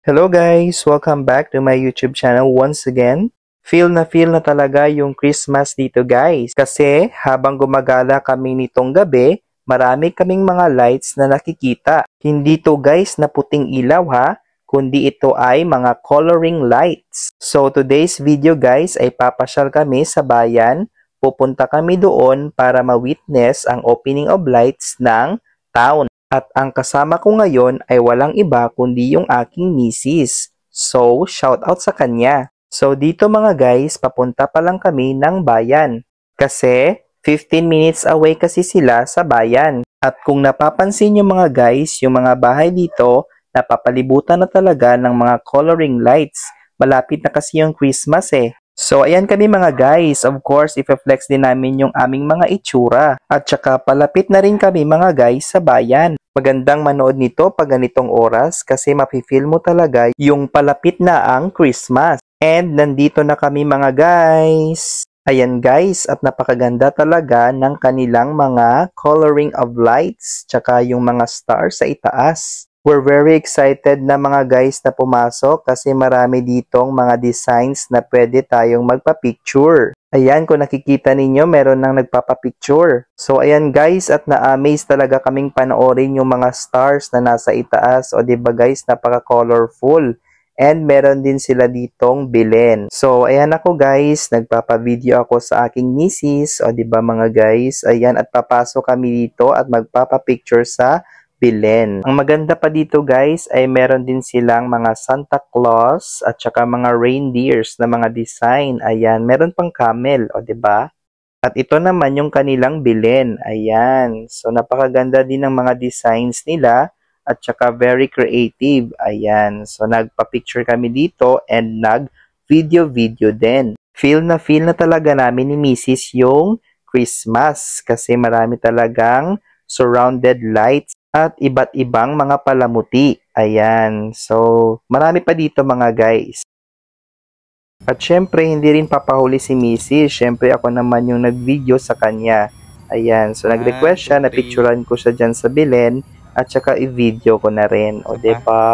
Hello guys! Welcome back to my YouTube channel once again. Feel na feel na talaga yung Christmas dito guys. Kasi habang gumagala kami nitong gabi, marami kaming mga lights na nakikita. Hindi to guys na puting ilaw ha, kundi ito ay mga coloring lights. So today's video guys ay papasyal kami sa bayan. Pupunta kami doon para ma-witness ang opening of lights ng town. At ang kasama ko ngayon ay walang iba kundi yung aking misis. So, shout out sa kanya. So, dito mga guys, papunta pa lang kami ng bayan. Kasi, 15 minutes away kasi sila sa bayan. At kung napapansin nyo mga guys, yung mga bahay dito, napapalibutan na talaga ng mga coloring lights. Malapit na kasi yung Christmas eh. So ayan kami mga guys, of course ife-flex din namin yung aming mga itsura at saka palapit na rin kami mga guys sa bayan. Magandang manood nito pag ganitong oras kasi mapifeel mo talaga yung palapit na ang Christmas. And nandito na kami mga guys. Ayan guys, at napakaganda talaga ng kanilang mga coloring of lights tsaka yung mga stars sa itaas. We're very excited na mga guys na pumasok kasi marami ditong mga designs na pwede tayong magpa-picture. Ayan, kung nakikita ninyo, meron nang nagpapa-picture. So, ayan guys, at na-amaze talaga kaming panoorin yung mga stars na nasa itaas. O, ba diba guys, napaka-colorful. And meron din sila ditong bilin. So, ayan ako guys, nagpapa-video ako sa aking misis. O, ba diba mga guys, ayan, at papasok kami dito at magpapa-picture sa Bilen. Ang maganda pa dito guys ay meron din silang mga Santa Claus at saka mga reindeers na mga design. Ayan, meron pang camel, o ba? Diba? At ito naman yung kanilang bilhin. Ayan. So napakaganda din ng mga designs nila at saka very creative. Ayan. So nagpa-picture kami dito and nag-video-video din. Feel na feel na talaga namin ni Mrs. yung Christmas kasi marami talagang surrounded lights at iba't ibang mga palamuti. Ayan. So, marami pa dito mga guys. At syempre, hindi rin papahuli si Missy. Syempre, ako naman yung nag-video sa kanya. Ayan. So, nag-request siya. Napicturan ah, ko siya dyan sa Bilen. At saka i-video ko na rin. O, ba? Diba?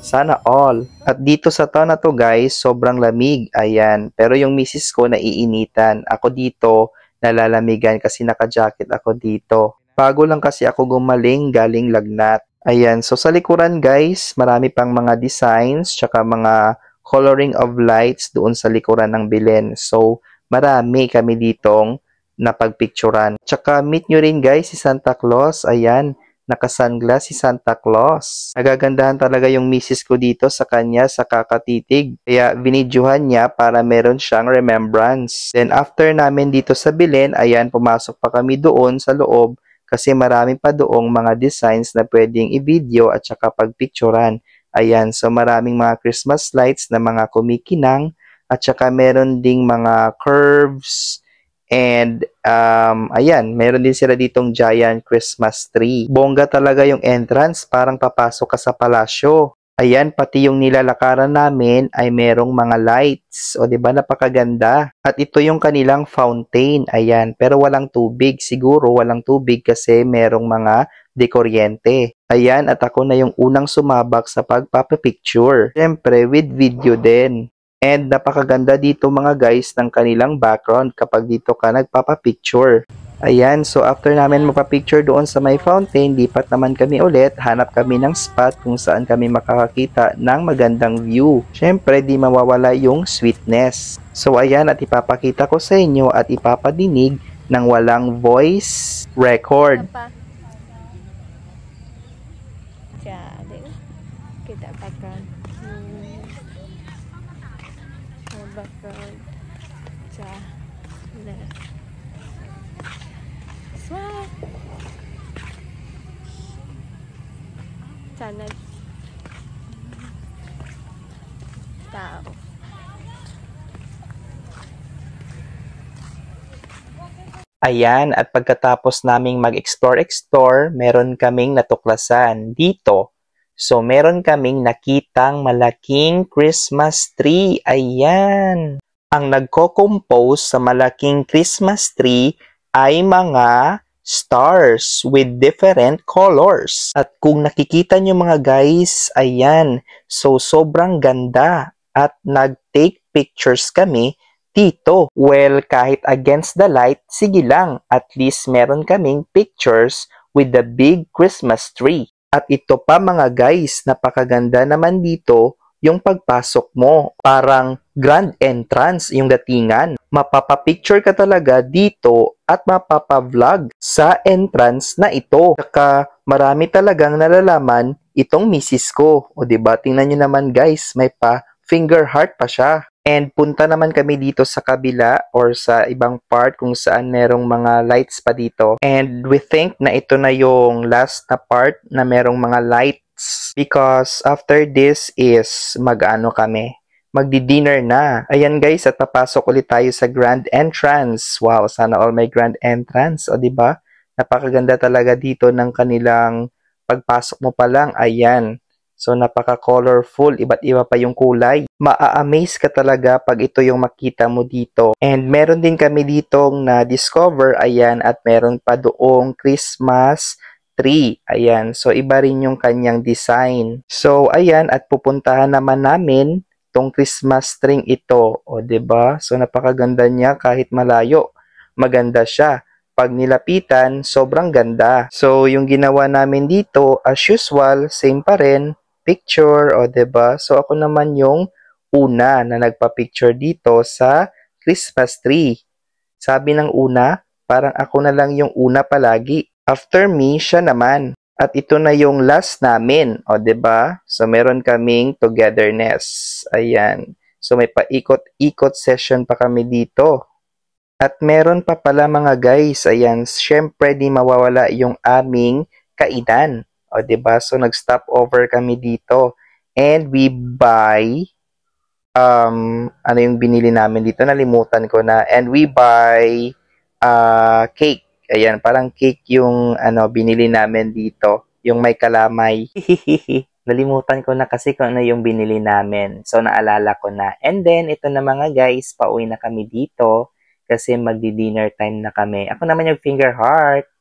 Sana all. At dito sa taon na to guys, sobrang lamig. Ayan. Pero yung misis ko naiinitan. Ako dito, nalalamigan kasi naka-jacket ako dito. Bago lang kasi ako gumaling galing lagnat. Ayan, so sa likuran guys, marami pang mga designs, tsaka mga coloring of lights doon sa likuran ng Belen. So, marami kami ditong napagpicturan. Tsaka meet nyo rin guys si Santa Claus. Ayan, naka-sunglass si Santa Claus. Nagagandahan talaga yung misis ko dito sa kanya sa kakatitig. Kaya vinidyuhan niya para meron siyang remembrance. Then after namin dito sa Bilen, ayan, pumasok pa kami doon sa loob kasi marami pa doong mga designs na pwedeng i-video at saka pagpicturan. Ayan, so maraming mga Christmas lights na mga kumikinang at saka meron ding mga curves and um, ayan, meron din sila ditong giant Christmas tree. Bongga talaga yung entrance, parang papasok ka sa palasyo. Ayan, pati yung nilalakaran namin ay merong mga lights. O, ba diba, napakaganda. At ito yung kanilang fountain. Ayan, pero walang tubig. Siguro walang tubig kasi merong mga dekoryente. Ayan, at ako na yung unang sumabak sa pagpapapicture. Siyempre, with video din. And napakaganda dito mga guys ng kanilang background kapag dito ka nagpapapicture. Ayan, so after namin magpa-picture doon sa may fountain, lipat naman kami ulit, hanap kami ng spot kung saan kami makakakita ng magandang view. Siyempre, di mawawala yung sweetness. So ayan, at ipapakita ko sa inyo at ipapadinig ng walang voice record. Ano Kita background. Hmm. Background. Sa Wow. Sana tao. Ayan, at pagkatapos naming mag-explore-explore, meron kaming natuklasan dito. So, meron kaming nakitang malaking Christmas tree. Ayan! Ang nagko-compose sa malaking Christmas tree ay mga stars with different colors. At kung nakikita nyo mga guys, ayan, so sobrang ganda at nag-take pictures kami dito. Well, kahit against the light, sige lang, at least meron kaming pictures with the big Christmas tree. At ito pa mga guys, napakaganda naman dito yung pagpasok mo. Parang grand entrance yung datingan. Mapapapicture ka talaga dito at mapapavlog sa entrance na ito. Saka marami talagang nalalaman itong misis ko. O ba diba? tingnan nyo naman guys, may pa finger heart pa siya. And punta naman kami dito sa kabila or sa ibang part kung saan merong mga lights pa dito. And we think na ito na yung last na part na merong mga light minutes. Because after this is mag-ano kami, magdi-dinner na. Ayan guys, at papasok ulit tayo sa grand entrance. Wow, sana all may grand entrance. O ba? Diba? Napakaganda talaga dito ng kanilang pagpasok mo pa lang. Ayan. So napaka-colorful, iba't iba pa yung kulay. Maa-amaze ka talaga pag ito yung makita mo dito. And meron din kami ditong na-discover, ayan, at meron pa doong Christmas 3. Ayan, so iba rin yung kanyang design. So ayan, at pupuntahan naman namin tong Christmas string ito. O, ba diba? So napakaganda niya kahit malayo. Maganda siya. Pag nilapitan, sobrang ganda. So yung ginawa namin dito, as usual, same pa rin. Picture, o ba diba? So ako naman yung una na nagpa-picture dito sa Christmas tree. Sabi ng una, parang ako na lang yung una palagi. After me, siya naman. At ito na yung last namin. O, ba? Diba? So, meron kaming togetherness. Ayan. So, may paikot-ikot session pa kami dito. At meron pa pala mga guys. Ayan. syempre di mawawala yung aming kainan. O, ba? Diba? So, nag-stop over kami dito. And we buy, um, ano yung binili namin dito? Nalimutan ko na. And we buy uh, cake. Ayan, parang cake yung ano, binili namin dito. Yung may kalamay. Nalimutan ko na kasi kung ano yung binili namin. So, naalala ko na. And then, ito na mga guys, pauwi na kami dito kasi magdi-dinner time na kami. Ako naman yung finger heart.